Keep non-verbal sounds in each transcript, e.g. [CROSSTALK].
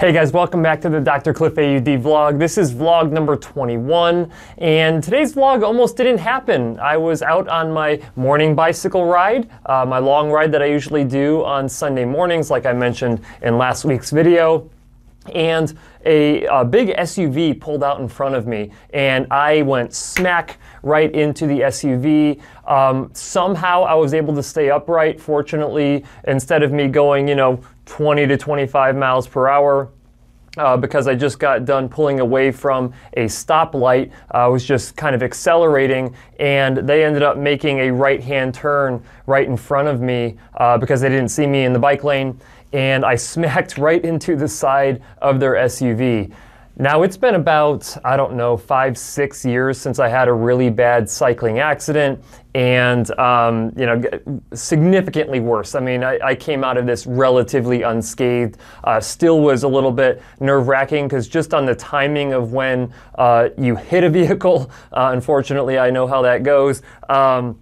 Hey guys, welcome back to the Dr. Cliff AUD vlog. This is vlog number 21, and today's vlog almost didn't happen. I was out on my morning bicycle ride, uh, my long ride that I usually do on Sunday mornings, like I mentioned in last week's video and a, a, big SUV pulled out in front of me, and I went smack right into the SUV. Um, somehow I was able to stay upright. Fortunately, instead of me going, you know, 20 to 25 miles per hour. Uh, because I just got done pulling away from a stoplight. Uh, I was just kind of accelerating, and they ended up making a right hand turn right in front of me uh, because they didn't see me in the bike lane. And I [LAUGHS] smacked right into the side of their SUV. Now, it's been about, I don't know, five, six years since I had a really bad cycling accident and, um, you know, significantly worse. I mean, I, I came out of this relatively unscathed. Uh, still was a little bit nerve wracking because just on the timing of when uh, you hit a vehicle, [LAUGHS] uh, unfortunately, I know how that goes. Um,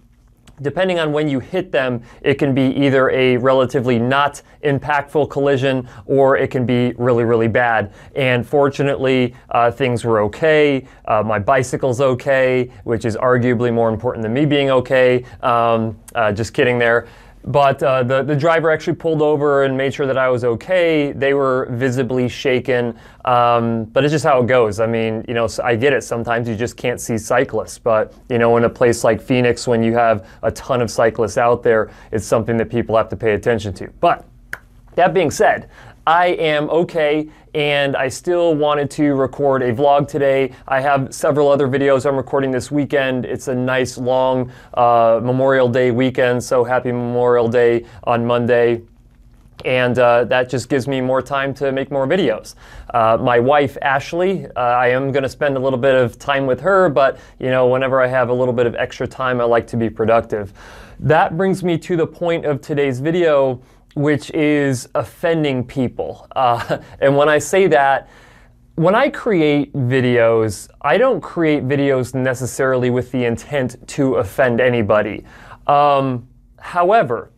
depending on when you hit them, it can be either a relatively not impactful collision or it can be really, really bad. And fortunately, uh, things were okay. Uh, my bicycle's okay, which is arguably more important than me being okay. Um, uh, just kidding there. But uh, the, the driver actually pulled over and made sure that I was okay. They were visibly shaken. Um, but it's just how it goes. I mean, you know, I get it. Sometimes you just can't see cyclists. But, you know, in a place like Phoenix, when you have a ton of cyclists out there, it's something that people have to pay attention to. But that being said, I am okay and I still wanted to record a vlog today. I have several other videos I'm recording this weekend. It's a nice long uh, Memorial Day weekend, so happy Memorial Day on Monday and uh, that just gives me more time to make more videos. Uh, my wife Ashley, uh, I am going to spend a little bit of time with her, but you know, whenever I have a little bit of extra time, I like to be productive. That brings me to the point of today's video which is offending people. Uh, [LAUGHS] and when I say that, when I create videos, I don't create videos necessarily with the intent to offend anybody. Um, however,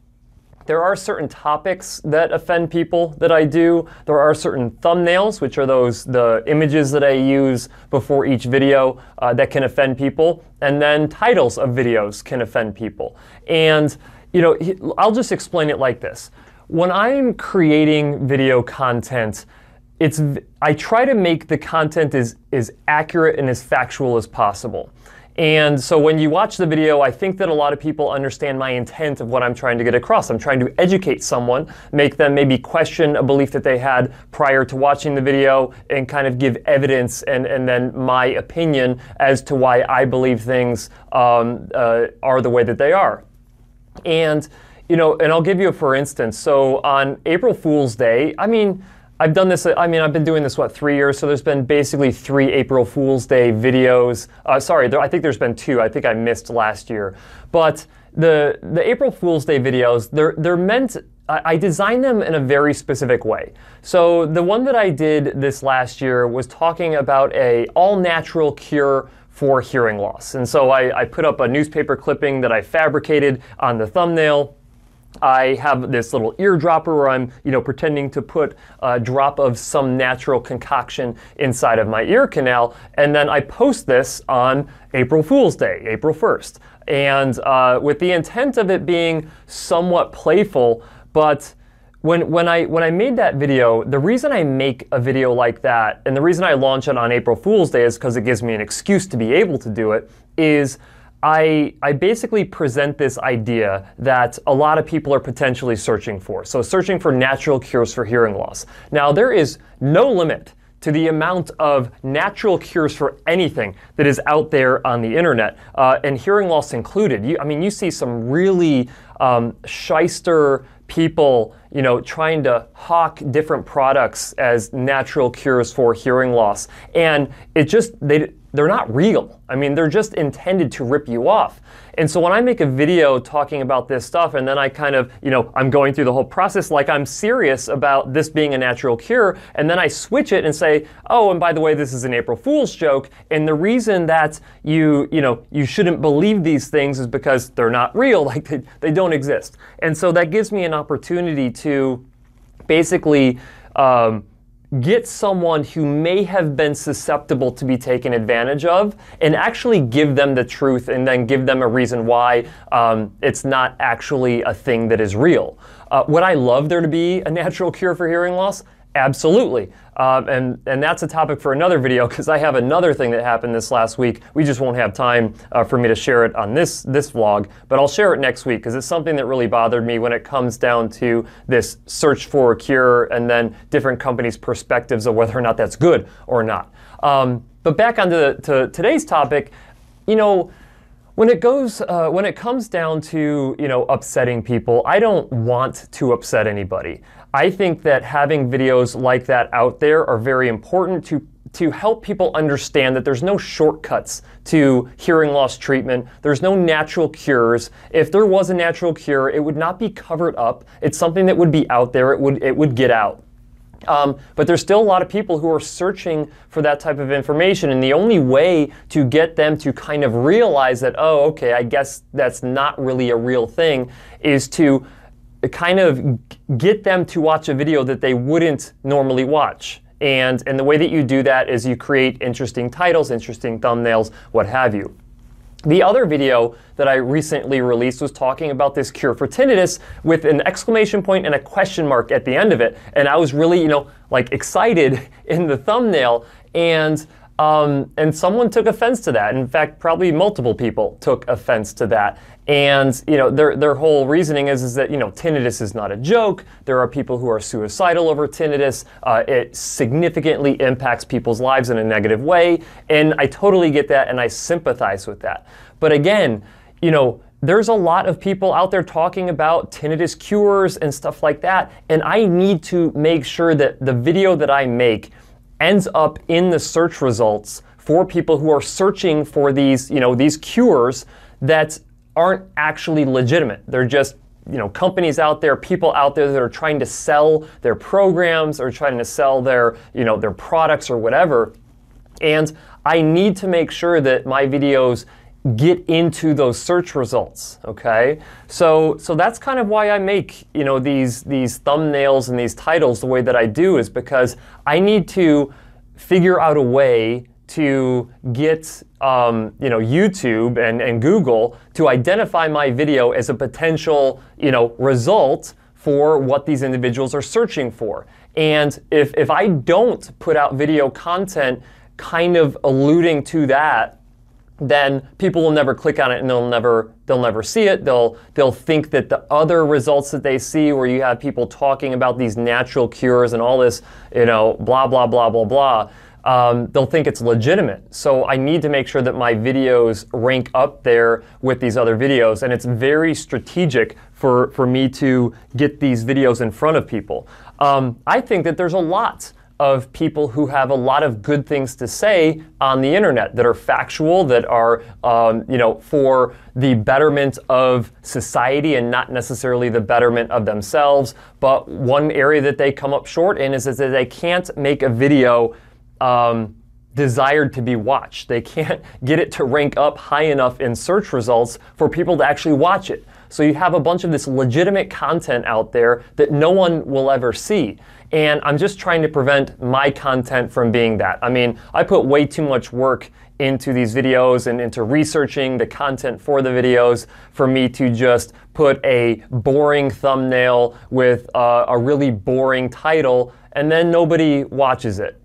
there are certain topics that offend people that I do. There are certain thumbnails, which are those the images that I use before each video uh, that can offend people, and then titles of videos can offend people. And you know, I'll just explain it like this when I'm creating video content, it's I try to make the content as, as accurate and as factual as possible. And so when you watch the video, I think that a lot of people understand my intent of what I'm trying to get across. I'm trying to educate someone, make them maybe question a belief that they had prior to watching the video, and kind of give evidence and, and then my opinion as to why I believe things um, uh, are the way that they are. And you know, and I'll give you a for instance. So on April Fool's Day, I mean, I've done this. I mean, I've been doing this what three years. So there's been basically three April Fool's Day videos. Uh, sorry, there, I think there's been two. I think I missed last year, but the the April Fool's Day videos they're they're meant. I, I designed them in a very specific way. So the one that I did this last year was talking about a all natural cure for hearing loss, and so I, I put up a newspaper clipping that I fabricated on the thumbnail I have this little eardropper where I'm, you know, pretending to put a drop of some natural concoction inside of my ear canal, and then I post this on April Fool's Day, April 1st, and uh, with the intent of it being somewhat playful, but. When, when, I, when I made that video, the reason I make a video like that, and the reason I launch it on April Fool's Day is because it gives me an excuse to be able to do it, is I, I basically present this idea that a lot of people are potentially searching for. So, searching for natural cures for hearing loss. Now, there is no limit to the amount of natural cures for anything that is out there on the internet, uh, and hearing loss included. You, I mean, you see some really um, shyster people, you know, trying to hawk different products as natural cures for hearing loss, and it just they they're not real. I mean, they're just intended to rip you off. And so when I make a video talking about this stuff and then I kind of, you know, I'm going through the whole process like I'm serious about this being a natural cure, and then I switch it and say, "Oh, and by the way, this is an April Fool's joke." And the reason that you, you know, you shouldn't believe these things is because they're not real, [LAUGHS] like they, they don't exist. And so that gives me an opportunity to basically um, get someone who may have been susceptible to be taken advantage of and actually give them the truth and then give them a reason why um, it's not actually a thing that is real. Uh, would I love there to be a natural cure for hearing loss? Absolutely. Um, and, and that's a topic for another video because I have another thing that happened this last week. We just won't have time uh, for me to share it on this, this vlog, but I'll share it next week because it's something that really bothered me when it comes down to this search for a cure and then different companies' perspectives of whether or not that's good or not. Um, but back on to today's topic, you know, when it goes, uh, when it comes down to you know upsetting people, I don't want to upset anybody. I think that having videos like that out there are very important to to help people understand that there's no shortcuts to hearing loss treatment. There's no natural cures. If there was a natural cure, it would not be covered up. It's something that would be out there. It would it would get out. Um, but there's still a lot of people who are searching for that type of information. And the only way to get them to kind of realize that, oh, okay, I guess that's not really a real thing, is to kind of get them to watch a video that they wouldn't normally watch. And, and the way that you do that is you create interesting titles, interesting thumbnails, what have you. The other video that I recently released was talking about this cure for tinnitus with an exclamation point and a question mark at the end of it. And I was really, you know, like excited [LAUGHS] in the thumbnail. And um, and someone took offense to that. In fact, probably multiple people took offense to that. And you know, their their whole reasoning is is that you know tinnitus is not a joke. There are people who are suicidal over tinnitus. Uh, it significantly impacts people's lives in a negative way. And I totally get that, and I sympathize with that. But again, you know, there's a lot of people out there talking about tinnitus cures and stuff like that. And I need to make sure that the video that I make ends up in the search results for people who are searching for these, you know, these cures that aren't actually legitimate. They're just you know companies out there people out there that are trying to sell their programs or trying to sell their you know their products or whatever and i need to make sure that my videos get into those search results okay so so that's kind of why i make you know these these thumbnails and these titles the way that i do is because i need to figure out a way to get um, you know YouTube and, and Google to identify my video as a potential you know result for what these individuals are searching for. And if, if I don't put out video content kind of alluding to that, then people will never click on it and they'll never they'll never see it. They'll they'll think that the other results that they see where you have people talking about these natural cures and all this, you know, blah blah blah blah blah. Um, they'll think it's legitimate. So I need to make sure that my videos rank up there with these other videos. And it's very strategic for, for me to get these videos in front of people. Um, I think that there's a lot of people who have a lot of good things to say on the internet that are factual, that are um, you know for the betterment of society and not necessarily the betterment of themselves. But one area that they come up short in is, that they can't make a video. Um, desired to be watched. They can't [LAUGHS] get it to rank up high enough in search results for people to actually watch it. So you have a bunch of this legitimate content out there that no one will ever see. And I'm just trying to prevent my content from being that. I mean, I put way too much work into these videos and into researching the content for the videos for me to just put a boring thumbnail with a, uh, a really boring title and then nobody watches it.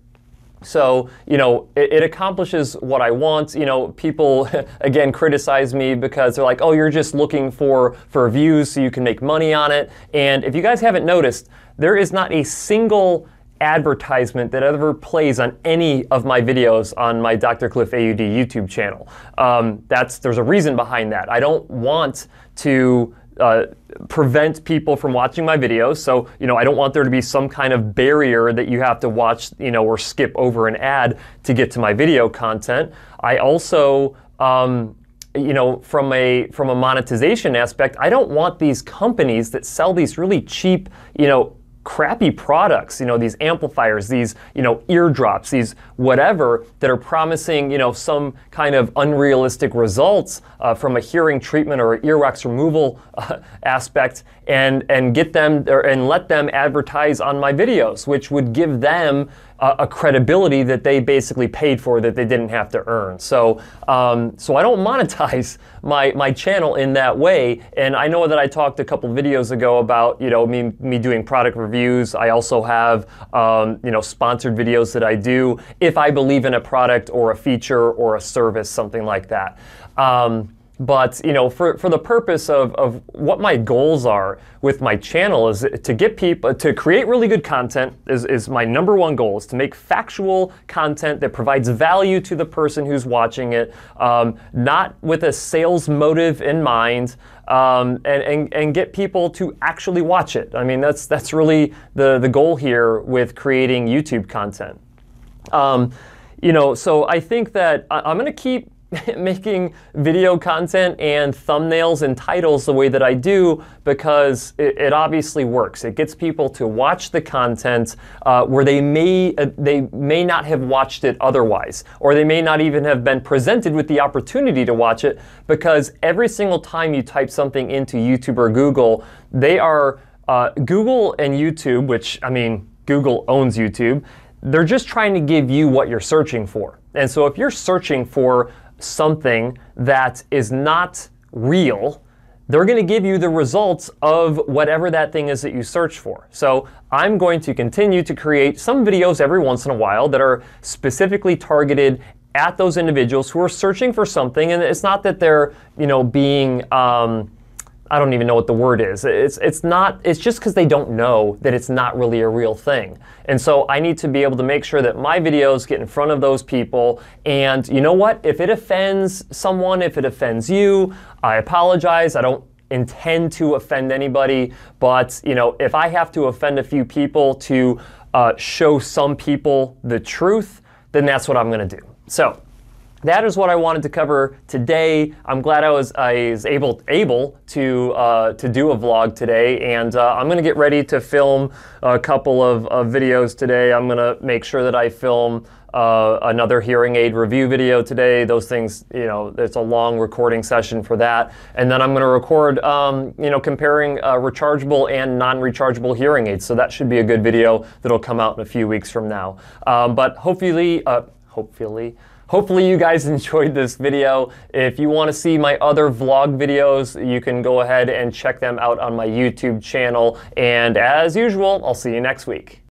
So, you know, it, it, accomplishes what I want. You know, people, [LAUGHS] again, criticize me because they're like, oh, you're just looking for, for views so you can make money on it. And if you guys haven't noticed, there is not a single advertisement that ever plays on any of my videos on my Dr. Cliff AUD YouTube channel. Um, that's there's a reason behind that. I don't want to uh, prevent people from watching my videos. So, you know, I don't want there to be some kind of barrier that you have to watch, you know, or skip over an ad to get to my video content. I also, um, you know, from a from a monetization aspect, I don't want these companies that sell these really cheap, you know, crappy products, you know, these amplifiers, these, you know, eardrops, these whatever that are promising, you know, some kind of unrealistic results uh, from a hearing treatment or ear wax removal uh, aspect and, and get them or, and let them advertise on my videos, which would give them a, a, credibility that they basically paid for that they didn't have to earn. So, um, so I don't [LAUGHS] monetize my my channel in that way. And I know that I talked a couple videos ago about you know me me doing product reviews. I also have um, you know sponsored videos that I do if I believe in a product or a feature or a service, something like that. Um, but you know, for, for the purpose of, of what my goals are with my channel is to get people uh, to create really good content is, is my number one goal is to make factual content that provides value to the person who's watching it, um, not with a sales motive in mind. Um, and, and, and get people to actually watch it. I mean, that's, that's really the, the goal here with creating YouTube content. Um, you know, so I think that I, I'm going to keep [LAUGHS] making video content and thumbnails and titles the way that I do because it, it obviously works. It gets people to watch the content uh, where they may uh, they may not have watched it otherwise, or they may not even have been presented with the opportunity to watch it because every single time you type something into YouTube or Google, they are uh, Google and YouTube, which I mean Google owns YouTube. They're just trying to give you what you're searching for. And so if you're searching for something that is not real, they're going to give you the results of whatever that thing is that you search for. So I'm going to continue to create some videos every once in a while that are specifically targeted at those individuals who are searching for something. And it's not that they're, you know, being um, I don't even know what the word is. It's it's not it's just cuz they don't know that it's not really a real thing. And so I need to be able to make sure that my videos get in front of those people and you know what? If it offends someone, if it offends you, I apologize. I don't intend to offend anybody, but you know, if I have to offend a few people to uh, show some people the truth, then that's what I'm going to do. So, that is what I wanted to cover today. I'm glad I was, I was able able to uh, to do a vlog today, and uh, I'm gonna get ready to film a couple of, of videos today. I'm gonna make sure that I film uh, another hearing aid review video today. Those things, you know, it's a long recording session for that. And then I'm going to record, um, you know, comparing uh, rechargeable and non-rechargeable hearing aids. So that should be a good video that'll come out in a few weeks from now. Um, but hopefully, uh, hopefully, Hopefully you guys [LAUGHS] enjoyed this video. If you want to see my other vlog videos, you can go ahead and check them out on my YouTube channel. And as usual, I'll see you next week.